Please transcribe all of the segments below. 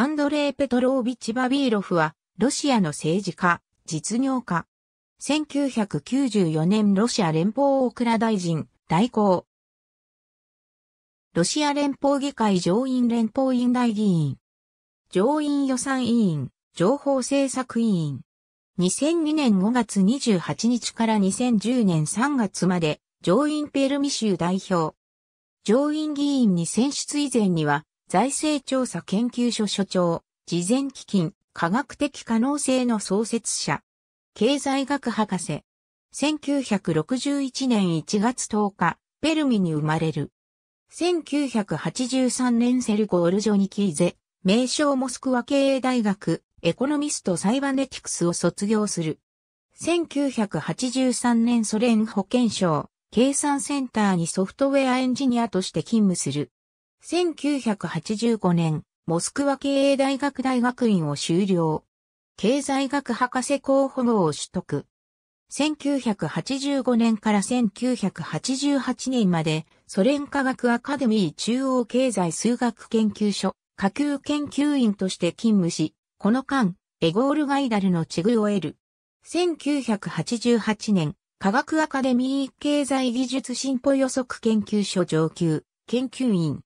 アンドレイ・ペトロービッチ・バビーロフは、ロシアの政治家、実業家。1994年ロシア連邦大倉大臣、代行。ロシア連邦議会上院連邦院大議員。上院予算委員、情報政策委員。2002年5月28日から2010年3月まで、上院ペルミ州代表。上院議員に選出以前には、財政調査研究所所長、事前基金、科学的可能性の創設者、経済学博士。1961年1月10日、ペルミに生まれる。1983年セルゴ・オルジョニキーゼ、名称モスクワ経営大学、エコノミストサイバネティクスを卒業する。1983年ソ連保健省、計算センターにソフトウェアエンジニアとして勤務する。1985年、モスクワ経営大学大学院を修了。経済学博士候補号を取得。1985年から1988年まで、ソ連科学アカデミー中央経済数学研究所、下級研究員として勤務し、この間、エゴール・ガイダルのチグを得る。1988年、科学アカデミー経済技術進歩予測研究所上級、研究員。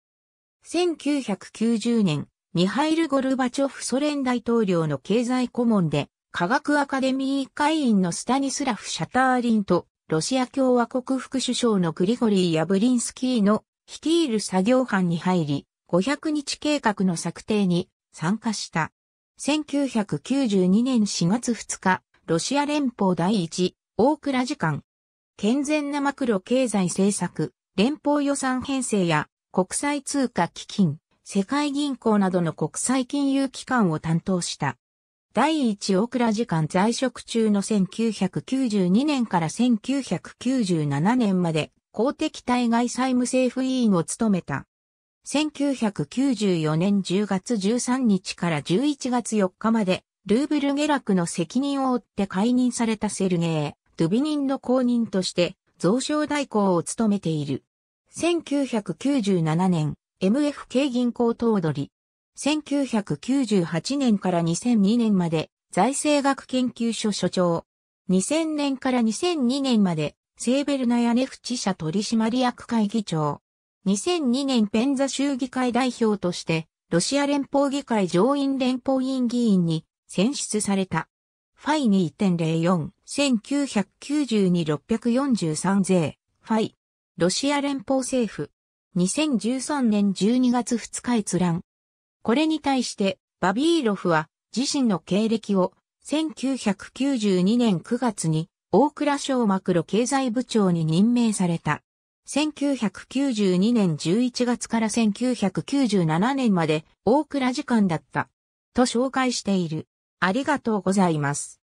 1990年、ミハイル・ゴルバチョフソ連大統領の経済顧問で、科学アカデミー会員のスタニスラフ・シャターリンと、ロシア共和国副首相のグリゴリー・ヤブリンスキーの率いる作業班に入り、500日計画の策定に参加した。1992年4月2日、ロシア連邦第一、大倉時間。健全なマクロ経済政策、連邦予算編成や国際通貨基金、世界銀行などの国際金融機関を担当した。第一クラ時間在職中の1992年から1997年まで公的対外債務政府委員を務めた。1994年10月13日から11月4日まで、ルーブル下落の責任を負って解任されたセルゲイ・ドゥビニンの後任として、増床代行を務めている。1997年、MFK 銀行頭取。1998年から2002年まで、財政学研究所所長。2000年から2002年まで、セーベルナヤネフチ社取締役会議長。2002年ペンザ州議会代表として、ロシア連邦議会上院連邦委員議員に選出された。ファイ2.04、1992-643税、ファイ。ロシア連邦政府。2013年12月2日閲覧。これに対して、バビーロフは自身の経歴を1992年9月に大蔵省マクロ経済部長に任命された。1992年11月から1997年まで大蔵次官だった。と紹介している。ありがとうございます。